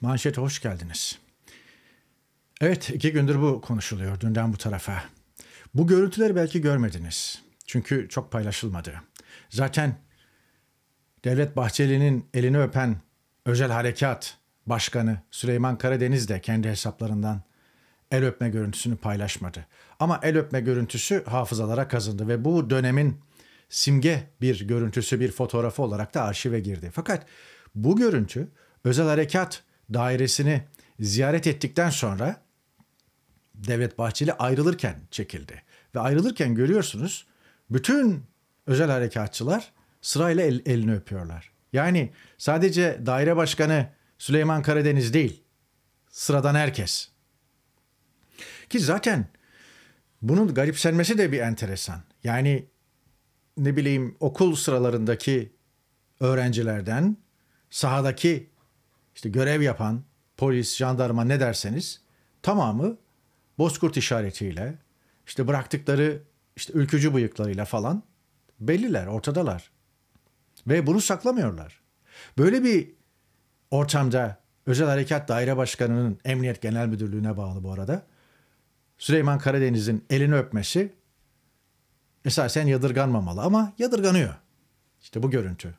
Manşete hoş geldiniz. Evet iki gündür bu konuşuluyor dünden bu tarafa. Bu görüntüleri belki görmediniz. Çünkü çok paylaşılmadı. Zaten Devlet Bahçeli'nin elini öpen özel harekat başkanı Süleyman Karadeniz de kendi hesaplarından el öpme görüntüsünü paylaşmadı. Ama el öpme görüntüsü hafızalara kazındı ve bu dönemin simge bir görüntüsü, bir fotoğrafı olarak da arşive girdi. Fakat bu görüntü özel harekat dairesini ziyaret ettikten sonra Devlet Bahçeli ayrılırken çekildi. Ve ayrılırken görüyorsunuz bütün özel harekatçılar sırayla el, elini öpüyorlar. Yani sadece daire başkanı Süleyman Karadeniz değil, sıradan herkes. Ki zaten bunun garipsenmesi de bir enteresan. Yani ne bileyim okul sıralarındaki öğrencilerden sahadaki işte görev yapan polis, jandarma ne derseniz tamamı bozkurt işaretiyle işte bıraktıkları işte ülkücü bıyıklarıyla falan belliler, ortadalar. Ve bunu saklamıyorlar. Böyle bir ortamda Özel Harekat Daire Başkanı'nın Emniyet Genel Müdürlüğü'ne bağlı bu arada Süleyman Karadeniz'in elini öpmesi esasen yadırganmamalı ama yadırganıyor. İşte bu görüntü.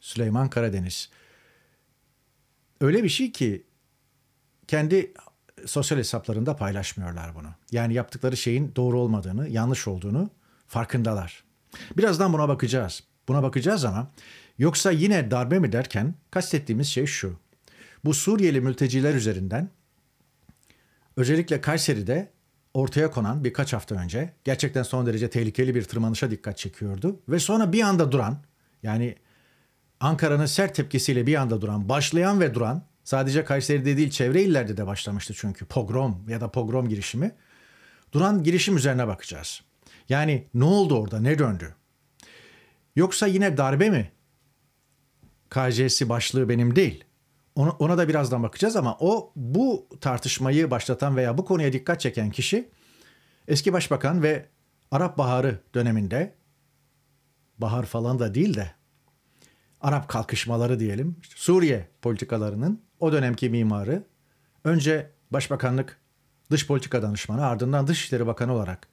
Süleyman Karadeniz öyle bir şey ki kendi sosyal hesaplarında paylaşmıyorlar bunu. Yani yaptıkları şeyin doğru olmadığını, yanlış olduğunu farkındalar. Birazdan buna bakacağız. Buna bakacağız ama yoksa yine darbe mi derken kastettiğimiz şey şu. Bu Suriyeli mülteciler üzerinden özellikle Kayseri'de ortaya konan birkaç hafta önce gerçekten son derece tehlikeli bir tırmanışa dikkat çekiyordu ve sonra bir anda duran yani Ankara'nın sert tepkisiyle bir anda duran, başlayan ve duran, sadece Kayseri'de değil çevre illerde de başlamıştı çünkü pogrom ya da pogrom girişimi. Duran girişim üzerine bakacağız. Yani ne oldu orada, ne döndü? Yoksa yine darbe mi? KC'si başlığı benim değil. Ona, ona da birazdan bakacağız ama o bu tartışmayı başlatan veya bu konuya dikkat çeken kişi eski başbakan ve Arap Baharı döneminde bahar falan da değil de Arap kalkışmaları diyelim, işte Suriye politikalarının o dönemki mimarı önce Başbakanlık Dış Politika Danışmanı ardından Dışişleri Bakanı olarak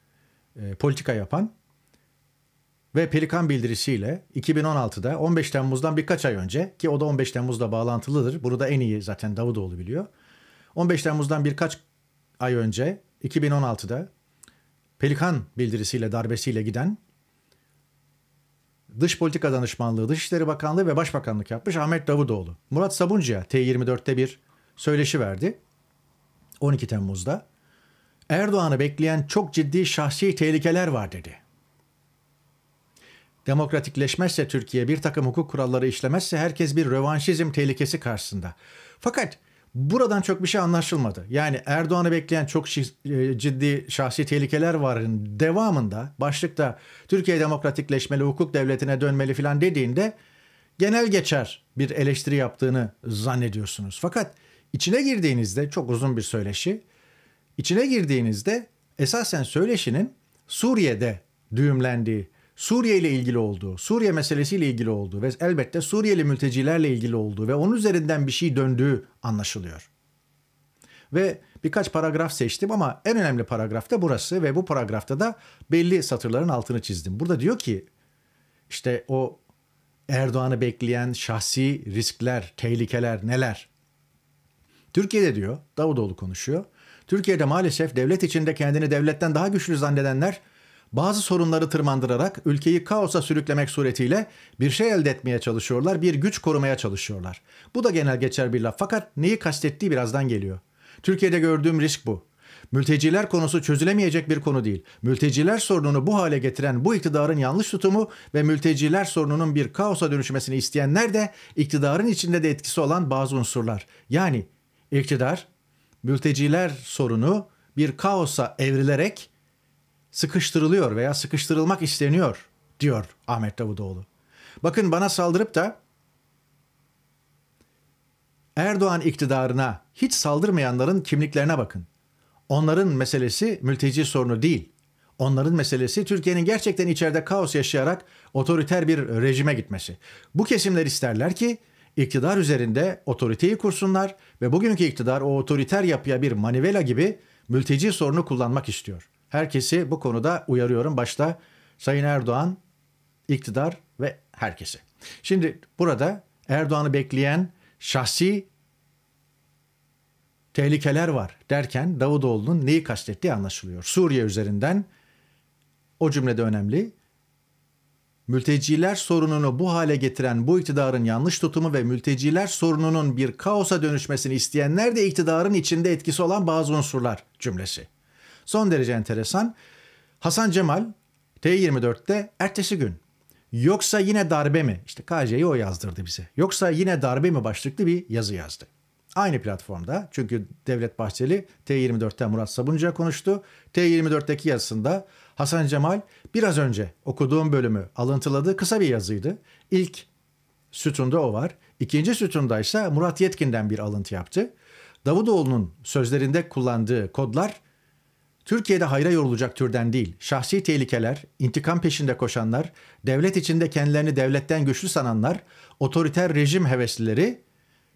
e, politika yapan ve Pelikan bildirisiyle 2016'da 15 Temmuz'dan birkaç ay önce ki o da 15 Temmuz'da bağlantılıdır. Bunu da en iyi zaten Davutoğlu biliyor. 15 Temmuz'dan birkaç ay önce 2016'da Pelikan bildirisiyle darbesiyle giden dış politika danışmanlığı, Dışişleri Bakanlığı ve Başbakanlık yapmış Ahmet Davutoğlu. Murat Sabuncu'ya T24'te bir söyleşi verdi 12 Temmuz'da. Erdoğan'ı bekleyen çok ciddi şahsi tehlikeler var dedi. Demokratikleşmezse Türkiye bir takım hukuk kuralları işlemezse herkes bir rövanşizm tehlikesi karşısında. Fakat Buradan çok bir şey anlaşılmadı. Yani Erdoğan'ı bekleyen çok e, ciddi şahsi tehlikeler var. Devamında başlıkta Türkiye demokratikleşmeli, hukuk devletine dönmeli filan dediğinde genel geçer bir eleştiri yaptığını zannediyorsunuz. Fakat içine girdiğinizde çok uzun bir söyleşi. İçine girdiğinizde esasen söyleşinin Suriye'de düğümlendiği Suriye ile ilgili olduğu, Suriye meselesiyle ilgili olduğu ve elbette Suriyeli mültecilerle ilgili olduğu ve onun üzerinden bir şey döndüğü anlaşılıyor. Ve birkaç paragraf seçtim ama en önemli paragraf da burası ve bu paragrafta da belli satırların altını çizdim. Burada diyor ki işte o Erdoğan'ı bekleyen şahsi riskler, tehlikeler neler? Türkiye'de diyor, Davutoğlu konuşuyor. Türkiye'de maalesef devlet içinde kendini devletten daha güçlü zannedenler bazı sorunları tırmandırarak ülkeyi kaosa sürüklemek suretiyle bir şey elde etmeye çalışıyorlar, bir güç korumaya çalışıyorlar. Bu da genel geçer bir laf fakat neyi kastettiği birazdan geliyor. Türkiye'de gördüğüm risk bu. Mülteciler konusu çözülemeyecek bir konu değil. Mülteciler sorununu bu hale getiren bu iktidarın yanlış tutumu ve mülteciler sorununun bir kaosa dönüşmesini isteyenler de iktidarın içinde de etkisi olan bazı unsurlar. Yani iktidar mülteciler sorunu bir kaosa evrilerek sıkıştırılıyor veya sıkıştırılmak isteniyor diyor Ahmet Davutoğlu. Bakın bana saldırıp da Erdoğan iktidarına hiç saldırmayanların kimliklerine bakın. Onların meselesi mülteci sorunu değil. Onların meselesi Türkiye'nin gerçekten içeride kaos yaşayarak otoriter bir rejime gitmesi. Bu kesimler isterler ki iktidar üzerinde otoriteyi kursunlar ve bugünkü iktidar o otoriter yapıya bir manivela gibi mülteci sorunu kullanmak istiyor. Herkesi bu konuda uyarıyorum. Başta Sayın Erdoğan, iktidar ve herkesi. Şimdi burada Erdoğan'ı bekleyen şahsi tehlikeler var derken Davutoğlu'nun neyi kastettiği anlaşılıyor. Suriye üzerinden o cümlede önemli. Mülteciler sorununu bu hale getiren bu iktidarın yanlış tutumu ve mülteciler sorununun bir kaosa dönüşmesini isteyenler de iktidarın içinde etkisi olan bazı unsurlar cümlesi. Son derece enteresan. Hasan Cemal T24'te ertesi gün yoksa yine darbe mi? İşte KC'yi o yazdırdı bize. Yoksa yine darbe mi başlıklı bir yazı yazdı. Aynı platformda çünkü Devlet Bahçeli T24'te Murat Sabuncu'ya konuştu. T24'teki yazısında Hasan Cemal biraz önce okuduğum bölümü alıntıladığı kısa bir yazıydı. İlk sütunda o var. İkinci sütunda ise Murat Yetkin'den bir alıntı yaptı. Davutoğlu'nun sözlerinde kullandığı kodlar Türkiye'de hayra yorulacak türden değil, şahsi tehlikeler, intikam peşinde koşanlar, devlet içinde kendilerini devletten güçlü sananlar, otoriter rejim heveslileri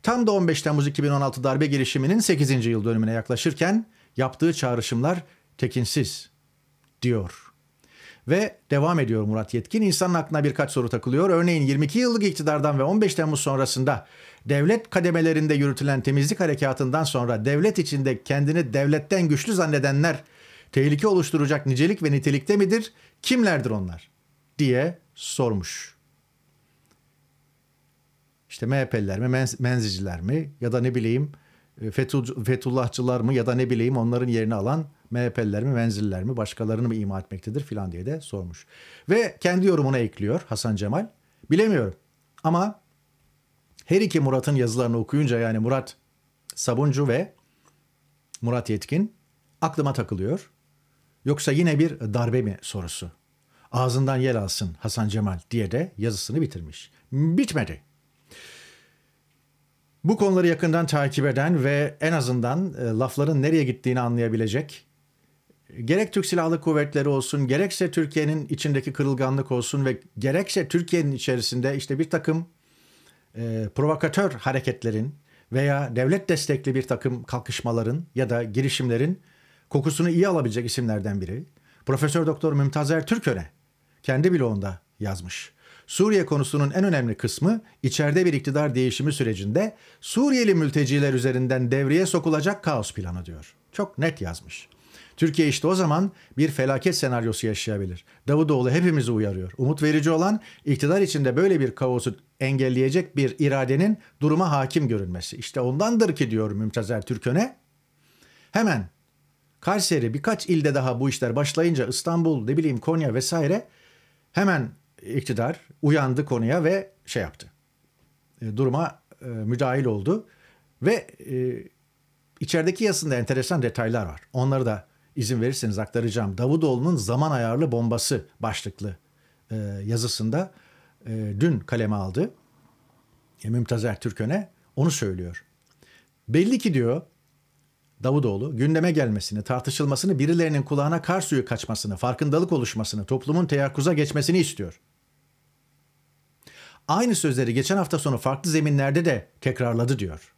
tam da 15 Temmuz 2016 darbe girişiminin 8. yıl dönümüne yaklaşırken yaptığı çağrışımlar tekinsiz diyor. Ve devam ediyor Murat Yetkin. İnsanın aklına birkaç soru takılıyor. Örneğin 22 yıllık iktidardan ve 15 Temmuz sonrasında devlet kademelerinde yürütülen temizlik harekatından sonra devlet içinde kendini devletten güçlü zannedenler tehlike oluşturacak nicelik ve nitelikte midir? Kimlerdir onlar? diye sormuş. İşte MHP'liler mi, menziciler mi ya da ne bileyim Fetul, Fetullahçılar mı ya da ne bileyim onların yerini alan MHP'liler mi, menziller mi, başkalarını mı ima etmektedir filan diye de sormuş. Ve kendi yorumuna ekliyor Hasan Cemal. Bilemiyorum ama her iki Murat'ın yazılarını okuyunca yani Murat Sabuncu ve Murat Yetkin aklıma takılıyor. Yoksa yine bir darbe mi sorusu. Ağzından yel alsın Hasan Cemal diye de yazısını bitirmiş. Bitmedi. Bu konuları yakından takip eden ve en azından e, lafların nereye gittiğini anlayabilecek gerek Türk Silahlı Kuvvetleri olsun, gerekse Türkiye'nin içindeki kırılganlık olsun ve gerekse Türkiye'nin içerisinde işte bir takım e, provokatör hareketlerin veya devlet destekli bir takım kalkışmaların ya da girişimlerin kokusunu iyi alabilecek isimlerden biri. Profesör Doktor Mümtazer Türköre kendi bloğunda yazmış. Suriye konusunun en önemli kısmı içeride bir iktidar değişimi sürecinde Suriyeli mülteciler üzerinden devreye sokulacak kaos planı diyor. Çok net yazmış. Türkiye işte o zaman bir felaket senaryosu yaşayabilir. Davutoğlu hepimizi uyarıyor. Umut verici olan iktidar içinde böyle bir kaosu engelleyecek bir iradenin duruma hakim görünmesi. İşte ondandır ki diyor Mümtazer Türköne. Hemen Kayseri birkaç ilde daha bu işler başlayınca İstanbul, ne bileyim Konya vesaire hemen iktidar uyandı konuya ve şey yaptı. E, duruma e, müdahil oldu ve e, içerideki yazısında enteresan detaylar var. Onları da izin verirseniz aktaracağım. Davutoğlu'nun zaman ayarlı bombası başlıklı e, yazısında e, dün kaleme aldı. E, Mümtaz Türköne onu söylüyor. Belli ki diyor Davutoğlu gündeme gelmesini, tartışılmasını, birilerinin kulağına kar suyu kaçmasını, farkındalık oluşmasını, toplumun teyakkuza geçmesini istiyor. Aynı sözleri geçen hafta sonu farklı zeminlerde de tekrarladı diyor.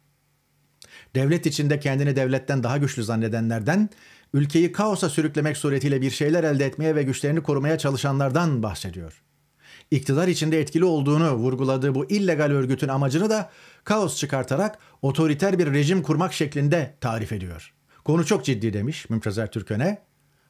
Devlet içinde kendini devletten daha güçlü zannedenlerden, ülkeyi kaosa sürüklemek suretiyle bir şeyler elde etmeye ve güçlerini korumaya çalışanlardan bahsediyor.'' iktidar içinde etkili olduğunu vurguladığı bu illegal örgütün amacını da kaos çıkartarak otoriter bir rejim kurmak şeklinde tarif ediyor. Konu çok ciddi demiş Mümtaz Ertürkön'e.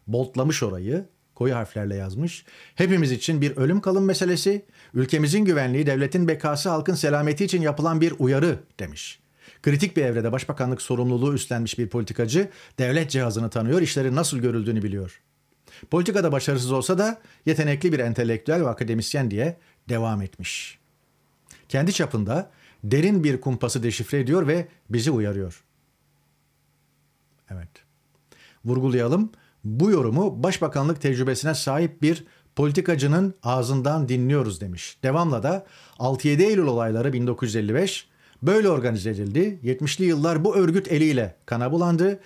Boltlamış orayı, koyu harflerle yazmış. Hepimiz için bir ölüm kalım meselesi, ülkemizin güvenliği, devletin bekası, halkın selameti için yapılan bir uyarı demiş. Kritik bir evrede başbakanlık sorumluluğu üstlenmiş bir politikacı devlet cihazını tanıyor, işlerin nasıl görüldüğünü biliyor. Politikada başarısız olsa da yetenekli bir entelektüel ve akademisyen diye devam etmiş. Kendi çapında derin bir kumpası deşifre ediyor ve bizi uyarıyor. Evet. Vurgulayalım. Bu yorumu başbakanlık tecrübesine sahip bir politikacının ağzından dinliyoruz demiş. Devamla da 6-7 Eylül olayları 1955 böyle organize edildi. 70'li yıllar bu örgüt eliyle kana bulandı.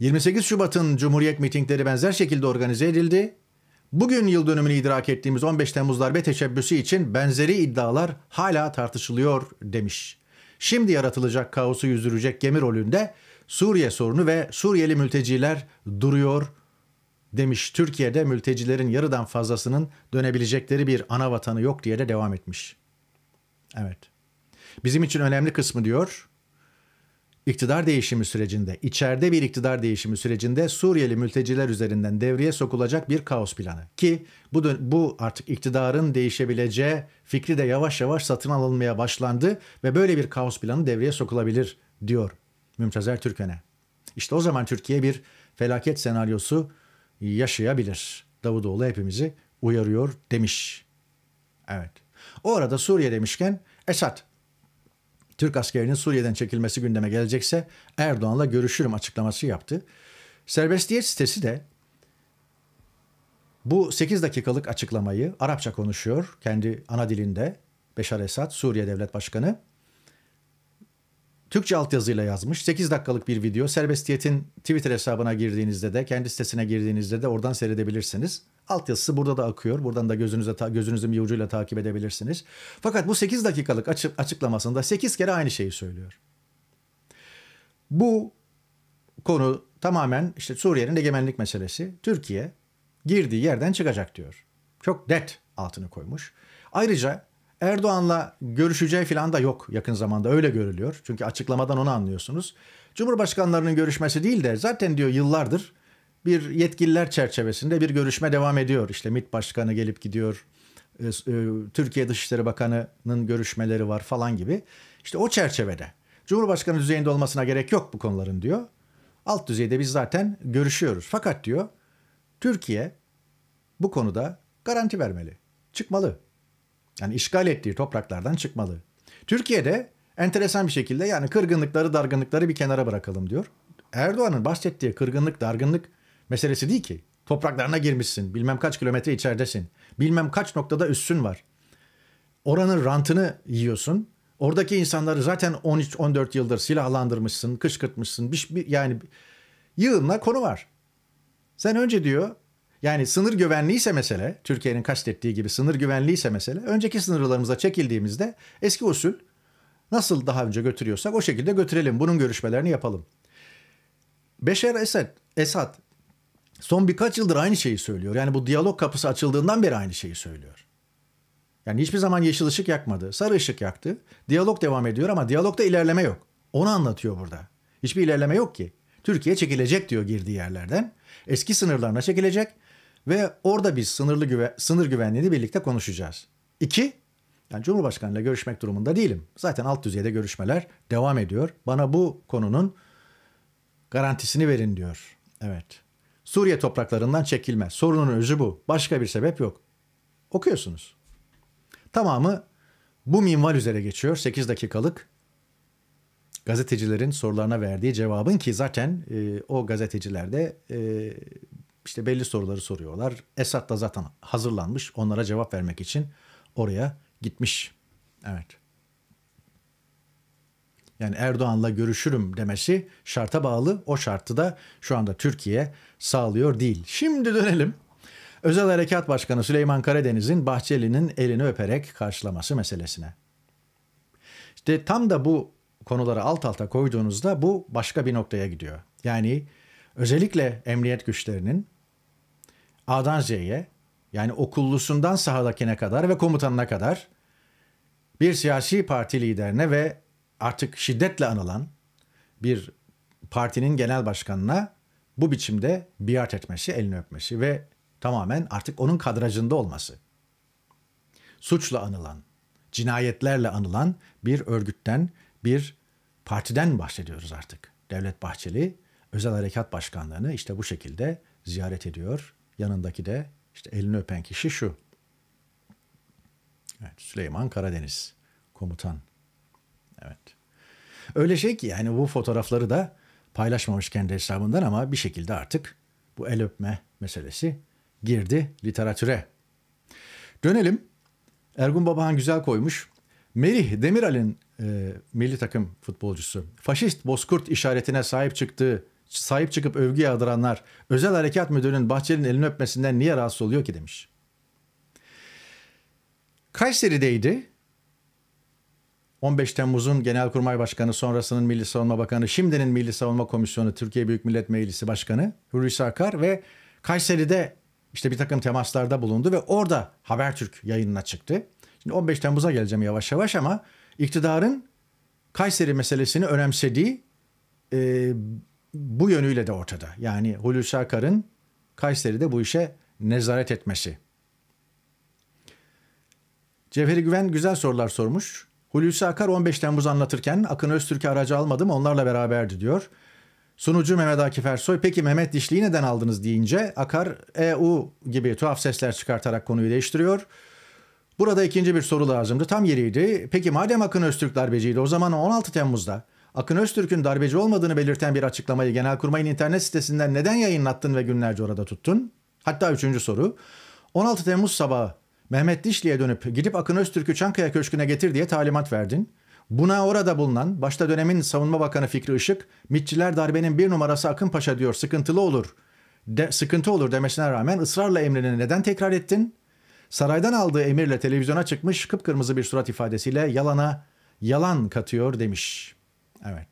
28 Şubat'ın Cumhuriyet mitingleri benzer şekilde organize edildi. Bugün yıl dönümünü idrak ettiğimiz 15 Temmuz darbe teşebbüsü için benzeri iddialar hala tartışılıyor demiş. Şimdi yaratılacak kaosu yüzdürecek gemi rolünde Suriye sorunu ve Suriyeli mülteciler duruyor demiş. Türkiye'de mültecilerin yarıdan fazlasının dönebilecekleri bir ana vatanı yok diye de devam etmiş. Evet. Bizim için önemli kısmı diyor. İktidar değişimi sürecinde, içeride bir iktidar değişimi sürecinde Suriyeli mülteciler üzerinden devreye sokulacak bir kaos planı. Ki bu, bu artık iktidarın değişebileceği fikri de yavaş yavaş satın alınmaya başlandı ve böyle bir kaos planı devreye sokulabilir diyor Mümtaz Ertürk'üne. İşte o zaman Türkiye bir felaket senaryosu yaşayabilir. Davutoğlu hepimizi uyarıyor demiş. Evet. O arada Suriye demişken Esad Türk askerinin Suriye'den çekilmesi gündeme gelecekse Erdoğan'la görüşürüm açıklaması yaptı. Serbestiyet sitesi de bu 8 dakikalık açıklamayı Arapça konuşuyor kendi ana dilinde Beşar Esad Suriye Devlet Başkanı. Türkçe altyazıyla yazmış. 8 dakikalık bir video. Serbestiyet'in Twitter hesabına girdiğinizde de, kendi sitesine girdiğinizde de oradan seyredebilirsiniz. Altyazısı burada da akıyor. Buradan da gözünüze gözünüzün bir ucuyla takip edebilirsiniz. Fakat bu 8 dakikalık açık, açıklamasında 8 kere aynı şeyi söylüyor. Bu konu tamamen işte Suriye'nin egemenlik meselesi. Türkiye girdiği yerden çıkacak diyor. Çok net altını koymuş. Ayrıca Erdoğan'la görüşeceği falan da yok yakın zamanda öyle görülüyor. Çünkü açıklamadan onu anlıyorsunuz. Cumhurbaşkanlarının görüşmesi değil de zaten diyor yıllardır bir yetkililer çerçevesinde bir görüşme devam ediyor. İşte MİT Başkanı gelip gidiyor, e, e, Türkiye Dışişleri Bakanı'nın görüşmeleri var falan gibi. İşte o çerçevede Cumhurbaşkanı düzeyinde olmasına gerek yok bu konuların diyor. Alt düzeyde biz zaten görüşüyoruz. Fakat diyor Türkiye bu konuda garanti vermeli. Çıkmalı. Yani işgal ettiği topraklardan çıkmalı. Türkiye'de enteresan bir şekilde yani kırgınlıkları, dargınlıkları bir kenara bırakalım diyor. Erdoğan'ın bahsettiği kırgınlık, dargınlık meselesi değil ki. Topraklarına girmişsin, bilmem kaç kilometre içeridesin, bilmem kaç noktada üssün var. Oranın rantını yiyorsun. Oradaki insanları zaten 13-14 yıldır silahlandırmışsın, kışkırtmışsın. Bir, bir, yani yığınla konu var. Sen önce diyor yani sınır güvenliği ise mesele, Türkiye'nin kastettiği gibi sınır güvenliği ise mesele, önceki sınırlarımıza çekildiğimizde eski usul nasıl daha önce götürüyorsak o şekilde götürelim. Bunun görüşmelerini yapalım. Beşer Esad, Esad son birkaç yıldır aynı şeyi söylüyor. Yani bu diyalog kapısı açıldığından beri aynı şeyi söylüyor. Yani hiçbir zaman yeşil ışık yakmadı. Sarı ışık yaktı. Diyalog devam ediyor ama diyalogda ilerleme yok. Onu anlatıyor burada. Hiçbir ilerleme yok ki. Türkiye çekilecek diyor girdiği yerlerden. Eski sınırlarına çekilecek ve orada biz sınırlı güve, sınır güvenliğini birlikte konuşacağız. İki, yani Cumhurbaşkanıyla görüşmek durumunda değilim. Zaten alt düzeyde görüşmeler devam ediyor. Bana bu konunun garantisini verin diyor. Evet. Suriye topraklarından çekilme. Sorunun özü bu. Başka bir sebep yok. Okuyorsunuz. Tamamı bu minval üzere geçiyor. 8 dakikalık gazetecilerin sorularına verdiği cevabın ki zaten e, o gazeteciler de e, işte belli soruları soruyorlar. Esat da zaten hazırlanmış onlara cevap vermek için oraya gitmiş. Evet yani Erdoğan'la görüşürüm demesi şarta bağlı. O şartı da şu anda Türkiye sağlıyor değil. Şimdi dönelim Özel Harekat Başkanı Süleyman Karadeniz'in Bahçeli'nin elini öperek karşılaması meselesine. İşte tam da bu konuları alt alta koyduğunuzda bu başka bir noktaya gidiyor. Yani özellikle emniyet güçlerinin A'dan Z'ye yani okullusundan sahadakine kadar ve komutanına kadar bir siyasi parti liderine ve artık şiddetle anılan bir partinin genel başkanına bu biçimde biat etmesi, elini öpmesi ve tamamen artık onun kadrajında olması. Suçla anılan, cinayetlerle anılan bir örgütten, bir partiden bahsediyoruz artık. Devlet Bahçeli Özel Harekat Başkanlığı'nı işte bu şekilde ziyaret ediyor. Yanındaki de işte elini öpen kişi şu. Evet, Süleyman Karadeniz komutan Evet. Öyle şey ki yani bu fotoğrafları da paylaşmamış kendi hesabından ama bir şekilde artık bu el öpme meselesi girdi literatüre. Dönelim. Ergun Babahan güzel koymuş. Melih Demiral'in e, milli takım futbolcusu faşist bozkurt işaretine sahip çıktığı sahip çıkıp övgü yağdıranlar özel harekat müdürünün Bahçeli'nin elini öpmesinden niye rahatsız oluyor ki demiş. Kayseri'deydi 15 Temmuz'un Genelkurmay Başkanı, sonrasının Milli Savunma Bakanı, şimdinin Milli Savunma Komisyonu, Türkiye Büyük Millet Meclisi Başkanı Hulusi Akar ve Kayseri'de işte bir takım temaslarda bulundu ve orada Habertürk yayınına çıktı. Şimdi 15 Temmuz'a geleceğim yavaş yavaş ama iktidarın Kayseri meselesini önemsediği e, bu yönüyle de ortada. Yani Hulusi Akar'ın Kayseri'de bu işe nezaret etmesi. Cevheri Güven güzel sorular sormuş. Hulusi Akar 15 Temmuz anlatırken Akın Öztürk'e aracı almadım onlarla beraberdi diyor. Sunucu Mehmet Akif Ersoy peki Mehmet Dişli'yi neden aldınız deyince Akar EU gibi tuhaf sesler çıkartarak konuyu değiştiriyor. Burada ikinci bir soru lazımdı tam yeriydi. Peki madem Akın Öztürk darbeciydi o zaman 16 Temmuz'da Akın Öztürk'ün darbeci olmadığını belirten bir açıklamayı Genelkurmay'ın internet sitesinden neden yayınlattın ve günlerce orada tuttun? Hatta üçüncü soru. 16 Temmuz sabahı Mehmet Dişli'ye dönüp gidip Akın Öztürk'ü Çankaya Köşkü'ne getir diye talimat verdin. Buna orada bulunan başta dönemin Savunma Bakanı Fikri Işık, mitçiler darbenin bir numarası Akın Paşa diyor sıkıntılı olur, de, sıkıntı olur demesine rağmen ısrarla emrini neden tekrar ettin? Saraydan aldığı emirle televizyona çıkmış kıpkırmızı bir surat ifadesiyle yalana yalan katıyor demiş. Evet.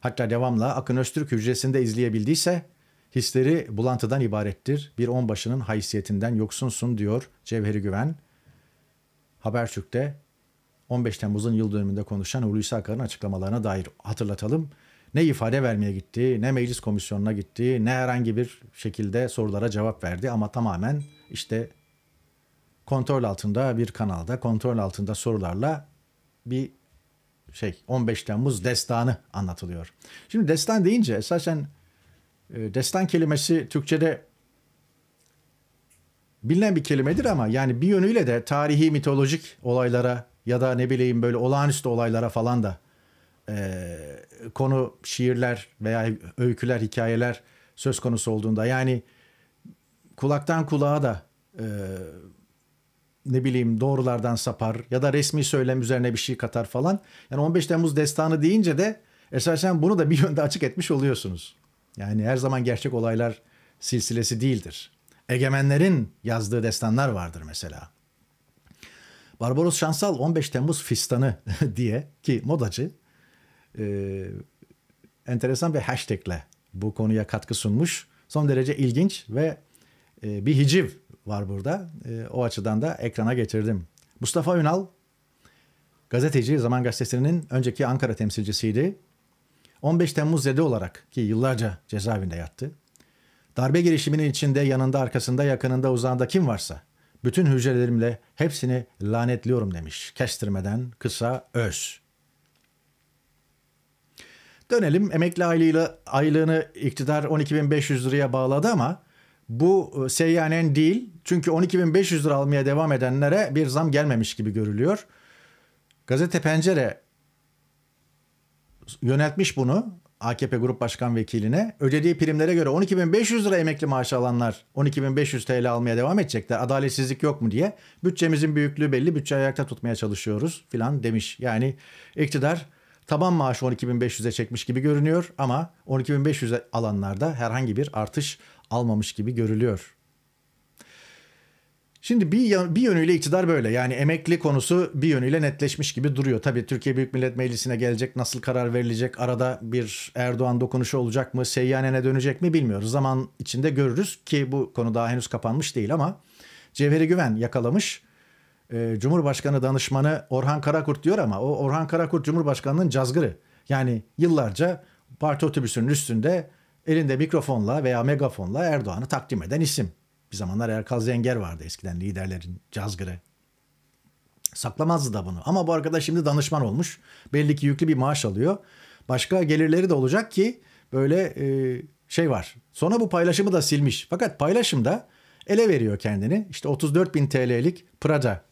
Hatta devamla Akın Öztürk hücresinde izleyebildiyse Hisleri bulantıdan ibarettir. Bir onbaşının haysiyetinden yoksunsun diyor Cevheri Güven. Habertürk'te 15 Temmuz'un yıl dönümünde konuşan Hulusi Akar'ın açıklamalarına dair hatırlatalım. Ne ifade vermeye gitti, ne meclis komisyonuna gitti, ne herhangi bir şekilde sorulara cevap verdi ama tamamen işte kontrol altında bir kanalda, kontrol altında sorularla bir şey 15 Temmuz destanı anlatılıyor. Şimdi destan deyince esasen ee, destan kelimesi Türkçe'de bilinen bir kelimedir ama yani bir yönüyle de tarihi mitolojik olaylara ya da ne bileyim böyle olağanüstü olaylara falan da e, konu şiirler veya öyküler, hikayeler söz konusu olduğunda yani kulaktan kulağa da e, ne bileyim doğrulardan sapar ya da resmi söylem üzerine bir şey katar falan. Yani 15 Temmuz destanı deyince de esasen bunu da bir yönde açık etmiş oluyorsunuz. Yani her zaman gerçek olaylar silsilesi değildir. Egemenlerin yazdığı destanlar vardır mesela. Barbaros Şansal 15 Temmuz fistanı diye ki modacı e, enteresan bir hashtagle bu konuya katkı sunmuş. Son derece ilginç ve e, bir hiciv var burada. E, o açıdan da ekrana getirdim. Mustafa Ünal gazeteci Zaman Gazetesi'nin önceki Ankara temsilcisiydi. 15 Temmuz zede olarak ki yıllarca cezaevinde yattı. Darbe girişiminin içinde, yanında, arkasında, yakınında, uzağında kim varsa bütün hücrelerimle hepsini lanetliyorum demiş. Kestirmeden kısa öz. Dönelim emekli aylığıyla, aylığını iktidar 12.500 liraya bağladı ama bu e, seyyanen değil. Çünkü 12.500 lira almaya devam edenlere bir zam gelmemiş gibi görülüyor. Gazete Pencere yöneltmiş bunu AKP Grup Başkan Vekiline. Ödediği primlere göre 12.500 lira emekli maaşı alanlar 12.500 TL almaya devam edecekler. Adaletsizlik yok mu diye. Bütçemizin büyüklüğü belli. Bütçe ayakta tutmaya çalışıyoruz filan demiş. Yani iktidar taban maaşı 12.500'e çekmiş gibi görünüyor ama 12.500 alanlarda herhangi bir artış almamış gibi görülüyor. Şimdi bir, bir yönüyle iktidar böyle. Yani emekli konusu bir yönüyle netleşmiş gibi duruyor. Tabii Türkiye Büyük Millet Meclisi'ne gelecek, nasıl karar verilecek, arada bir Erdoğan dokunuşu olacak mı, seyyanene dönecek mi bilmiyoruz. Zaman içinde görürüz ki bu konu daha henüz kapanmış değil ama Cevheri Güven yakalamış. Ee, Cumhurbaşkanı danışmanı Orhan Karakurt diyor ama o Orhan Karakurt Cumhurbaşkanı'nın cazgırı. Yani yıllarca parti otobüsünün üstünde elinde mikrofonla veya megafonla Erdoğan'ı takdim eden isim. Bir zamanlar Erkal Zenger vardı eskiden liderlerin cazgırı. Saklamazdı da bunu. Ama bu arkadaş şimdi danışman olmuş. Belli ki yüklü bir maaş alıyor. Başka gelirleri de olacak ki böyle e, şey var. Sonra bu paylaşımı da silmiş. Fakat paylaşımda ele veriyor kendini. İşte 34 bin TL'lik Prada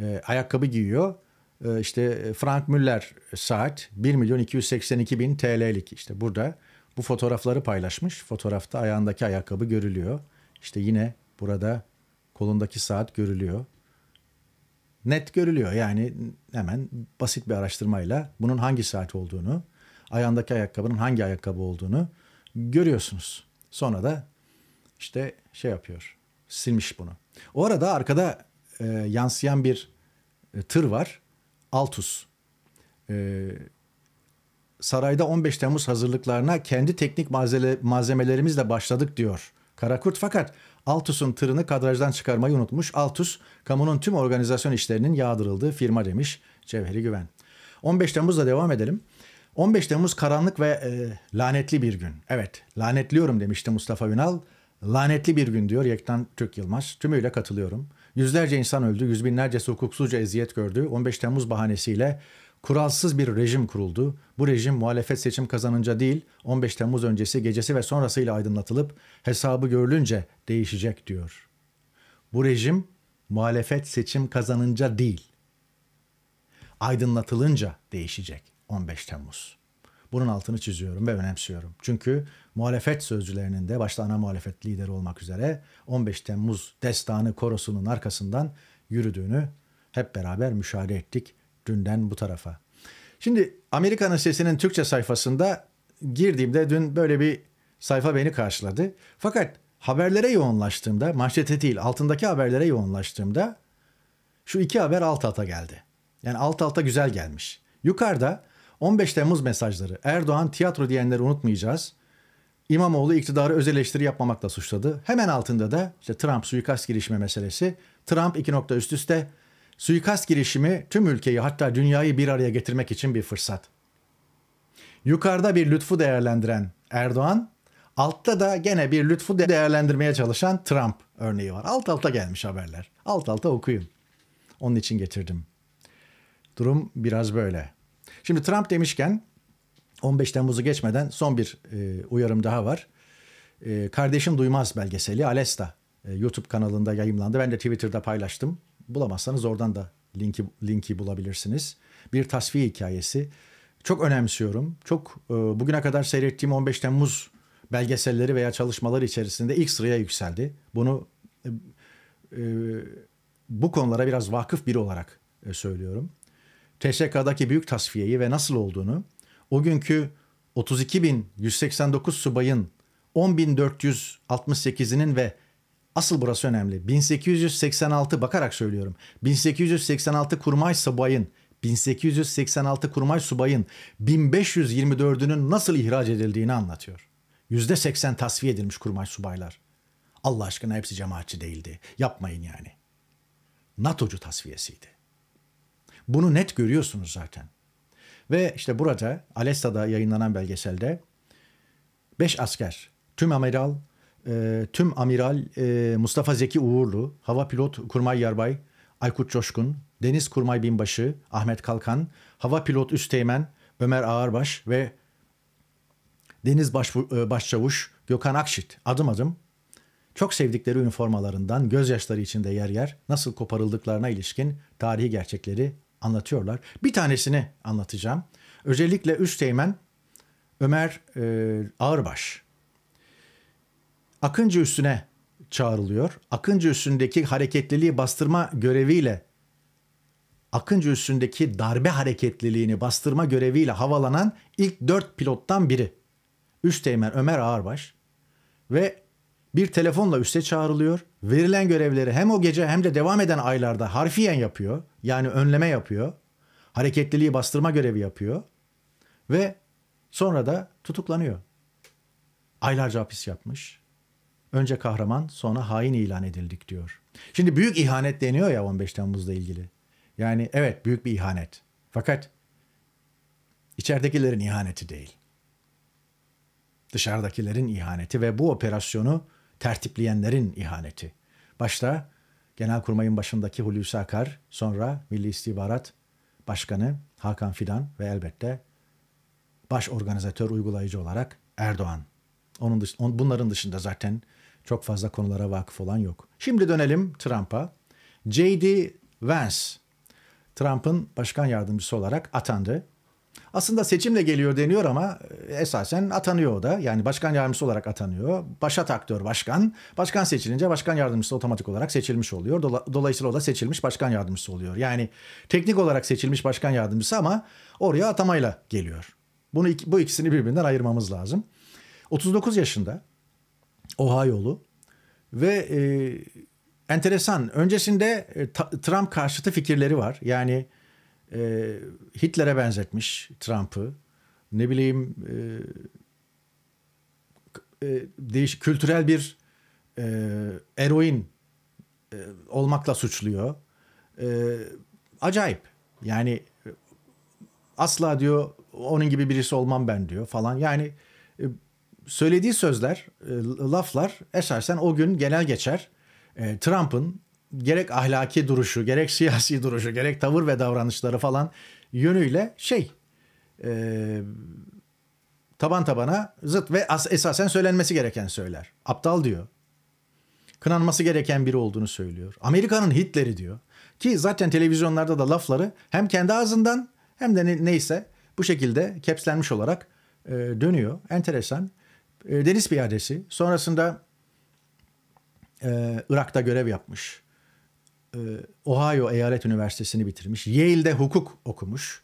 e, ayakkabı giyiyor. E, işte Frank Müller saat 1 milyon 282 bin TL'lik. işte burada bu fotoğrafları paylaşmış. Fotoğrafta ayağındaki ayakkabı görülüyor. İşte yine burada kolundaki saat görülüyor. Net görülüyor yani hemen basit bir araştırmayla bunun hangi saat olduğunu, ayağındaki ayakkabının hangi ayakkabı olduğunu görüyorsunuz. Sonra da işte şey yapıyor, silmiş bunu. O arada arkada e, yansıyan bir e, tır var, Altus. E, sarayda 15 Temmuz hazırlıklarına kendi teknik malzeme malzemelerimizle başladık diyor Karakurt fakat Altus'un tırını kadrajdan çıkarmayı unutmuş. Altus, kamunun tüm organizasyon işlerinin yağdırıldığı firma demiş Cevheri Güven. 15 Temmuz'da devam edelim. 15 Temmuz karanlık ve e, lanetli bir gün. Evet, lanetliyorum demişti Mustafa Ünal. Lanetli bir gün diyor Yektan Türk Yılmaz. Tümüyle katılıyorum. Yüzlerce insan öldü, yüz binlerce hukuksuzca eziyet gördü. 15 Temmuz bahanesiyle Kuralsız bir rejim kuruldu. Bu rejim muhalefet seçim kazanınca değil 15 Temmuz öncesi gecesi ve sonrasıyla aydınlatılıp hesabı görülünce değişecek diyor. Bu rejim muhalefet seçim kazanınca değil aydınlatılınca değişecek 15 Temmuz. Bunun altını çiziyorum ve önemsiyorum. Çünkü muhalefet sözcülerinin de başta ana muhalefet lideri olmak üzere 15 Temmuz destanı korosunun arkasından yürüdüğünü hep beraber müşahede ettik dünden bu tarafa. Şimdi Amerika'nın sesinin Türkçe sayfasında girdiğimde dün böyle bir sayfa beni karşıladı. Fakat haberlere yoğunlaştığımda, manşete değil altındaki haberlere yoğunlaştığımda şu iki haber alt alta geldi. Yani alt alta güzel gelmiş. Yukarıda 15 Temmuz mesajları. Erdoğan tiyatro diyenleri unutmayacağız. İmamoğlu iktidarı öz eleştiri yapmamakla suçladı. Hemen altında da işte Trump suikast girişme meselesi. Trump iki nokta üst üste Suikast girişimi tüm ülkeyi hatta dünyayı bir araya getirmek için bir fırsat. Yukarıda bir lütfu değerlendiren Erdoğan, altta da gene bir lütfu değerlendirmeye çalışan Trump örneği var. Alt alta gelmiş haberler. Alt alta okuyun. Onun için getirdim. Durum biraz böyle. Şimdi Trump demişken 15 Temmuz'u geçmeden son bir e, uyarım daha var. E, Kardeşim Duymaz belgeseli Alesta e, YouTube kanalında yayımlandı. Ben de Twitter'da paylaştım. Bulamazsanız oradan da linki linki bulabilirsiniz. Bir tasfiye hikayesi. Çok önemsiyorum. Çok e, bugüne kadar seyrettiğim 15 Temmuz belgeselleri veya çalışmaları içerisinde ilk sıraya yükseldi. Bunu e, e, bu konulara biraz vakıf biri olarak e, söylüyorum. TSK'daki büyük tasfiyeyi ve nasıl olduğunu o günkü 32.189 subayın 10.468'inin ve Asıl burası önemli. 1886 bakarak söylüyorum. 1886 Kurmay Subay'ın 1886 Kurmay Subay'ın 1524'ünün nasıl ihraç edildiğini anlatıyor. %80 tasfiye edilmiş kurmay subaylar. Allah aşkına hepsi cemaatçi değildi. Yapmayın yani. NATO'cu tasfiyesiydi. Bunu net görüyorsunuz zaten. Ve işte burada Alesta'da yayınlanan belgeselde 5 asker, tüm amiral e, tüm amiral e, Mustafa Zeki Uğurlu, hava pilot Kurmay Yarbay Aykut Coşkun, deniz kurmay binbaşı Ahmet Kalkan, hava pilot Üsteğmen Ömer Ağarbaş ve deniz baş, e, başçavuş Gökhan Akşit adım adım çok sevdikleri üniformalarından gözyaşları içinde yer yer nasıl koparıldıklarına ilişkin tarihi gerçekleri anlatıyorlar. Bir tanesini anlatacağım. Özellikle Üsteğmen Ömer e, Ağırbaş Akıncı üstüne çağrılıyor. Akıncı üstündeki hareketliliği bastırma göreviyle Akıncı üstündeki darbe hareketliliğini bastırma göreviyle havalanan ilk dört pilottan biri. Üsteğmen Ömer Ağarbaş ve bir telefonla üste çağrılıyor. Verilen görevleri hem o gece hem de devam eden aylarda harfiyen yapıyor. Yani önleme yapıyor. Hareketliliği bastırma görevi yapıyor. Ve sonra da tutuklanıyor. Aylarca hapis yapmış. Önce kahraman sonra hain ilan edildik diyor. Şimdi büyük ihanet deniyor ya 15 Temmuz'la ilgili. Yani evet büyük bir ihanet. Fakat içeridekilerin ihaneti değil. Dışarıdakilerin ihaneti ve bu operasyonu tertipleyenlerin ihaneti. Başta Genelkurmay'ın başındaki Hulusi Akar, sonra Milli İstihbarat Başkanı Hakan Fidan ve elbette baş organizatör uygulayıcı olarak Erdoğan. Onun dış, on, bunların dışında zaten çok fazla konulara vakıf olan yok. Şimdi dönelim Trump'a. J.D. Vance, Trump'ın başkan yardımcısı olarak atandı. Aslında seçimle geliyor deniyor ama e, esasen atanıyor o da. Yani başkan yardımcısı olarak atanıyor. Başat aktör başkan. Başkan seçilince başkan yardımcısı otomatik olarak seçilmiş oluyor. Dolayısıyla o da seçilmiş başkan yardımcısı oluyor. Yani teknik olarak seçilmiş başkan yardımcısı ama oraya atamayla geliyor. Bunu bu ikisini birbirinden ayırmamız lazım. 39 yaşında Ohio'lu ve e, enteresan. Öncesinde e, Trump karşıtı fikirleri var. Yani e, Hitler'e benzetmiş Trump'ı. Ne bileyim e, e, değiş kültürel bir e, eroin e, olmakla suçluyor. E, acayip. Yani asla diyor onun gibi birisi olmam ben diyor falan. Yani e, söylediği sözler, e, laflar esasen o gün genel geçer. E, Trump'ın gerek ahlaki duruşu, gerek siyasi duruşu, gerek tavır ve davranışları falan yönüyle şey e, taban tabana zıt ve as- esasen söylenmesi gereken söyler. Aptal diyor. Kınanması gereken biri olduğunu söylüyor. Amerika'nın Hitler'i diyor. Ki zaten televizyonlarda da lafları hem kendi ağzından hem de neyse bu şekilde kepslenmiş olarak e, dönüyor. Enteresan e, deniz piyadesi. Sonrasında e, Irak'ta görev yapmış. E, Ohio Eyalet Üniversitesi'ni bitirmiş. Yale'de hukuk okumuş.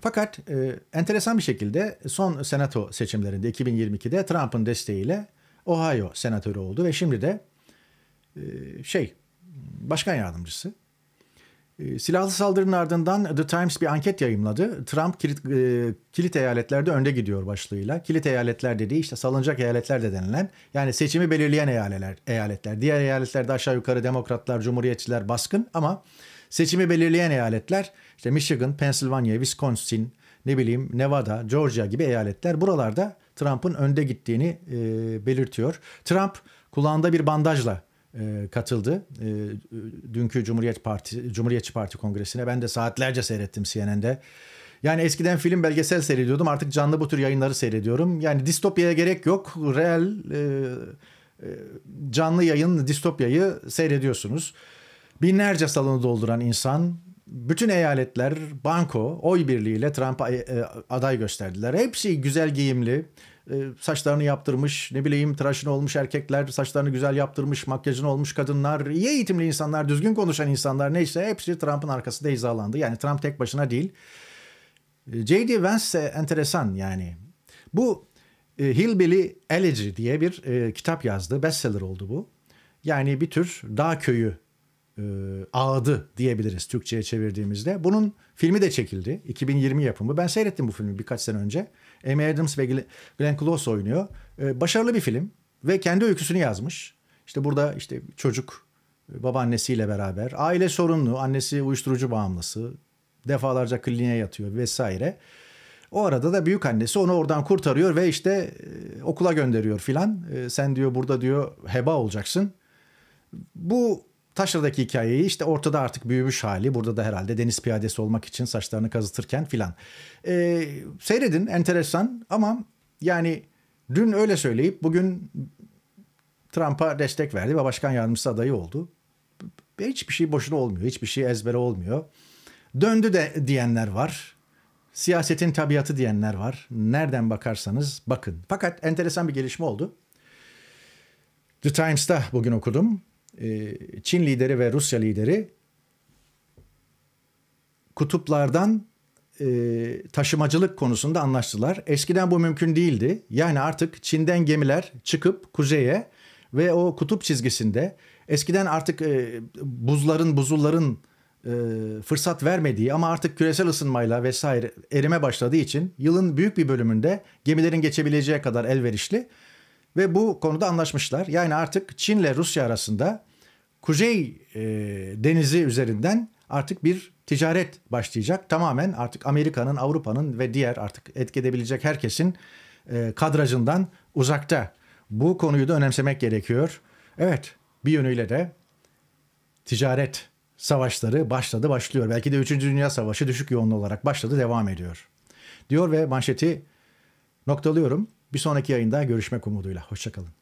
Fakat e, enteresan bir şekilde son senato seçimlerinde 2022'de Trump'ın desteğiyle Ohio senatörü oldu ve şimdi de e, şey başkan yardımcısı. Ee, silahlı saldırının ardından The Times bir anket yayımladı. Trump kilit, e, kilit eyaletlerde önde gidiyor başlığıyla. Kilit eyaletler dediği işte salınacak eyaletler de denilen yani seçimi belirleyen eyaletler. eyaletler. Diğer eyaletlerde aşağı yukarı demokratlar, cumhuriyetçiler baskın ama seçimi belirleyen eyaletler işte Michigan, Pennsylvania, Wisconsin, ne bileyim Nevada, Georgia gibi eyaletler buralarda Trump'ın önde gittiğini e, belirtiyor. Trump kulağında bir bandajla e, katıldı. E, dünkü Cumhuriyet Parti Cumhuriyetçi Parti Kongresi'ne ben de saatlerce seyrettim CNN'de. Yani eskiden film belgesel seyrediyordum. Artık canlı bu tür yayınları seyrediyorum. Yani distopyaya gerek yok. Real e, canlı yayın distopyayı seyrediyorsunuz. Binlerce salonu dolduran insan, bütün eyaletler banko oy birliğiyle Trump'a e, aday gösterdiler. Hepsi güzel giyimli, e, saçlarını yaptırmış, ne bileyim tıraşını olmuş erkekler, saçlarını güzel yaptırmış, makyajını olmuş kadınlar, iyi eğitimli insanlar, düzgün konuşan insanlar neyse hepsi Trump'ın arkasında hizalandı. Yani Trump tek başına değil. E, J.D. Vance ise enteresan yani. Bu e, Hillbilly Elegy diye bir kitap yazdı. Bestseller oldu bu. Yani bir tür dağ köyü e, ağdı diyebiliriz Türkçe'ye çevirdiğimizde. Bunun filmi de çekildi. 2020 yapımı. Ben seyrettim bu filmi birkaç sene önce. Amy Adams ve Glenn Close oynuyor. E, başarılı bir film ve kendi öyküsünü yazmış. İşte burada işte çocuk e, babaannesiyle beraber aile sorunlu, annesi uyuşturucu bağımlısı, defalarca kliniğe yatıyor vesaire. O arada da büyük annesi onu oradan kurtarıyor ve işte e, okula gönderiyor filan. E, sen diyor burada diyor heba olacaksın. Bu Taşra'daki hikayeyi işte ortada artık büyümüş hali. Burada da herhalde deniz piyadesi olmak için saçlarını kazıtırken filan. E, seyredin enteresan ama yani dün öyle söyleyip bugün Trump'a destek verdi ve başkan yardımcısı adayı oldu. Hiçbir şey boşuna olmuyor. Hiçbir şey ezbere olmuyor. Döndü de diyenler var. Siyasetin tabiatı diyenler var. Nereden bakarsanız bakın. Fakat enteresan bir gelişme oldu. The Times'ta bugün okudum. E, Çin lideri ve Rusya lideri kutuplardan e, taşımacılık konusunda anlaştılar. Eskiden bu mümkün değildi. Yani artık Çin'den gemiler çıkıp kuzeye ve o kutup çizgisinde eskiden artık e, buzların buzulların fırsat vermediği ama artık küresel ısınmayla vesaire erime başladığı için yılın büyük bir bölümünde gemilerin geçebileceği kadar elverişli ve bu konuda anlaşmışlar. Yani artık Çin ile Rusya arasında Kuzey e, Denizi üzerinden artık bir ticaret başlayacak. Tamamen artık Amerika'nın, Avrupa'nın ve diğer artık etkileyebilecek herkesin e, kadrajından uzakta. Bu konuyu da önemsemek gerekiyor. Evet, bir yönüyle de ticaret savaşları başladı, başlıyor. Belki de 3. Dünya Savaşı düşük yoğunlu olarak başladı, devam ediyor. Diyor ve manşeti noktalıyorum. Bir sonraki yayında görüşmek umuduyla. Hoşçakalın.